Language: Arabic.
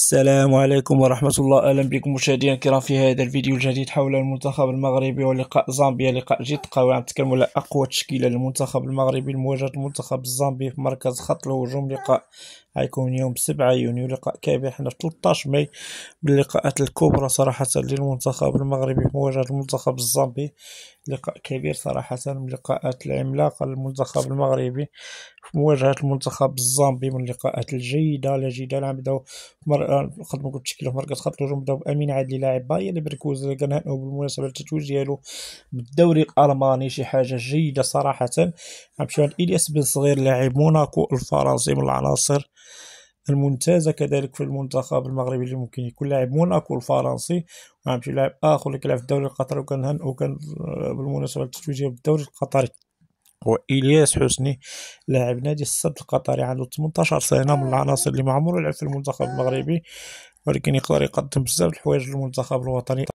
السلام عليكم ورحمة الله أهلا بكم مشاهدينا الكرام في هذا الفيديو الجديد حول المنتخب المغربي ولقاء زامبيا لقاء جد قوي غنتكلموا على أقوى تشكيلة للمنتخب المغربي لمواجهة المنتخب الزامبي في مركز خط الهجوم لقاء غيكون يوم 7 يونيو لقاء كبير حنا في 13 ماي باللقاءات الكبرى صراحة للمنتخب المغربي في مواجهة المنتخب الزامبي لقاء كبير صراحة من اللقاءات العملاقة للمنتخب المغربي في مواجهة المنتخب الزامبي من اللقاءات الجيدة لا جدال عم بداو مر... قد ما قلت تشكيله مركز خط الهجوم بداو بأمين عادلي لاعب باير ليفركوز كنهنئو بالمناسبة التتويج ديالو بالدوري الألماني شي حاجة جيدة صراحة غنمشيو عند إلياس بن صغير لاعب موناكو الفرنسي من العناصر الممتازه كذلك في المنتخب المغربي اللي ممكن يكون لاعب موناكو الفرنسي وغنمشي لاعب اخر اللي كيلعب في الدوري القطري هن كان آه، بالمناسبه التتويجيه بالدوري القطري هو الياس حسني لاعب نادي السد القطري عنده 18 سنه من العناصر اللي ما عمرو لعب في المنتخب المغربي ولكن يقدر يقدم بزاف الحوايج للمنتخب الوطني